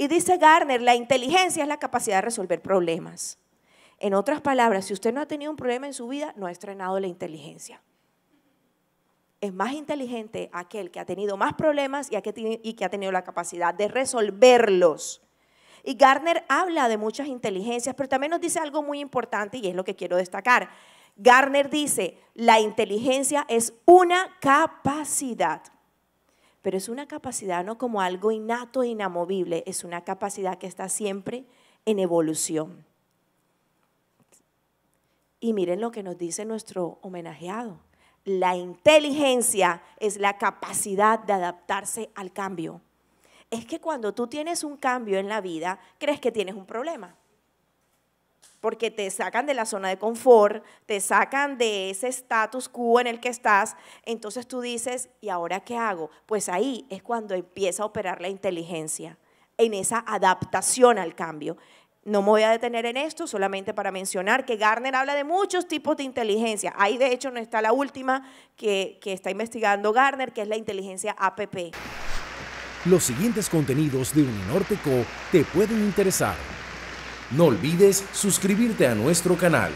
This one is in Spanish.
Y dice Garner, la inteligencia es la capacidad de resolver problemas. En otras palabras, si usted no ha tenido un problema en su vida, no ha estrenado la inteligencia. Es más inteligente aquel que ha tenido más problemas y, que ha tenido la capacidad de resolverlos. Y Garner habla de muchas inteligencias, pero también nos dice algo muy importante y es lo que quiero destacar. Garner dice, la inteligencia es una capacidad pero es una capacidad no como algo innato e inamovible, es una capacidad que está siempre en evolución. Y miren lo que nos dice nuestro homenajeado. La inteligencia es la capacidad de adaptarse al cambio. Es que cuando tú tienes un cambio en la vida, crees que tienes un problema porque te sacan de la zona de confort, te sacan de ese status quo en el que estás, entonces tú dices, ¿y ahora qué hago? Pues ahí es cuando empieza a operar la inteligencia, en esa adaptación al cambio. No me voy a detener en esto, solamente para mencionar que Garner habla de muchos tipos de inteligencia. Ahí de hecho no está la última que, está investigando Garner, que es la inteligencia APP. Los siguientes contenidos de Uninorteco te pueden interesar. No olvides suscribirte a nuestro canal.